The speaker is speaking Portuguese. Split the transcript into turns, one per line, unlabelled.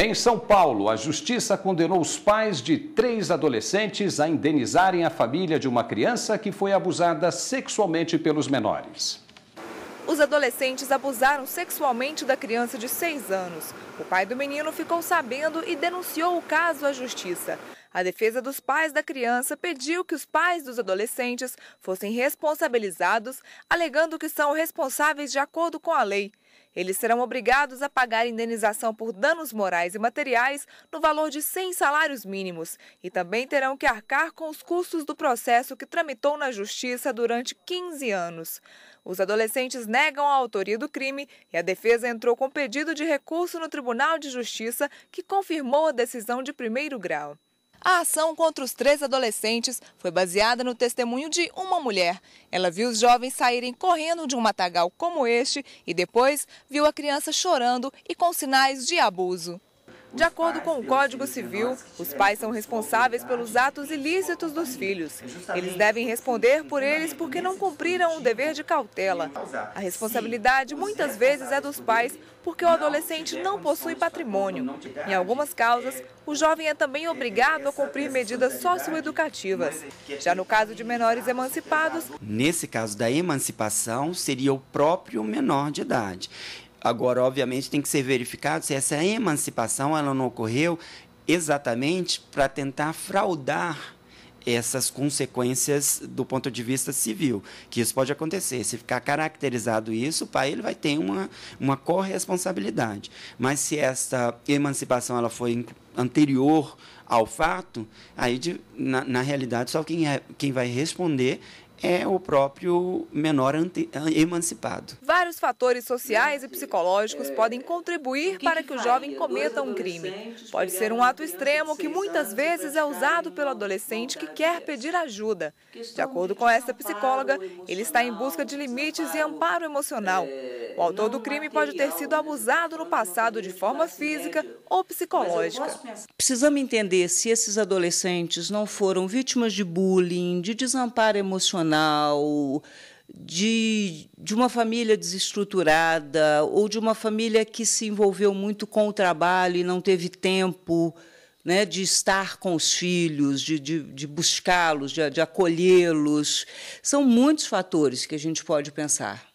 Em São Paulo, a justiça condenou os pais de três adolescentes a indenizarem a família de uma criança que foi abusada sexualmente pelos menores. Os adolescentes abusaram sexualmente da criança de seis anos. O pai do menino ficou sabendo e denunciou o caso à justiça. A defesa dos pais da criança pediu que os pais dos adolescentes fossem responsabilizados, alegando que são responsáveis de acordo com a lei. Eles serão obrigados a pagar indenização por danos morais e materiais no valor de 100 salários mínimos e também terão que arcar com os custos do processo que tramitou na Justiça durante 15 anos. Os adolescentes negam a autoria do crime e a defesa entrou com pedido de recurso no Tribunal de Justiça, que confirmou a decisão de primeiro grau. A ação contra os três adolescentes foi baseada no testemunho de uma mulher. Ela viu os jovens saírem correndo de um matagal como este e depois viu a criança chorando e com sinais de abuso. De acordo com o Código Civil, os pais são responsáveis pelos atos ilícitos dos filhos. Eles devem responder por eles porque não cumpriram o dever de cautela. A responsabilidade muitas vezes é dos pais porque o adolescente não possui patrimônio. Em algumas causas, o jovem é também obrigado a cumprir medidas socioeducativas. Já no caso de menores emancipados.
Nesse caso da emancipação, seria o próprio menor de idade. Agora, obviamente, tem que ser verificado se essa emancipação ela não ocorreu exatamente para tentar fraudar essas consequências do ponto de vista civil, que isso pode acontecer. Se ficar caracterizado isso, o pai ele vai ter uma, uma corresponsabilidade. Mas se essa emancipação ela foi anterior ao fato, aí de, na, na, realidade só quem, é, quem vai responder é o próprio menor ante, emancipado.
Vários fatores sociais e psicológicos podem contribuir para que o jovem cometa um crime. Pode ser um ato extremo que muitas vezes é usado pelo adolescente que quer pedir ajuda. De acordo com essa psicóloga, ele está em busca de limites e é, amparo emocional. O autor do crime pode ter sido abusado no passado de forma física ou psicológica.
Precisamos entender se esses adolescentes não foram vítimas de bullying, de desamparo emocional, de, de uma família desestruturada ou de uma família que se envolveu muito com o trabalho e não teve tempo né, de estar com os filhos, de, de, de buscá-los, de, de acolhê-los. São muitos fatores que a gente pode pensar.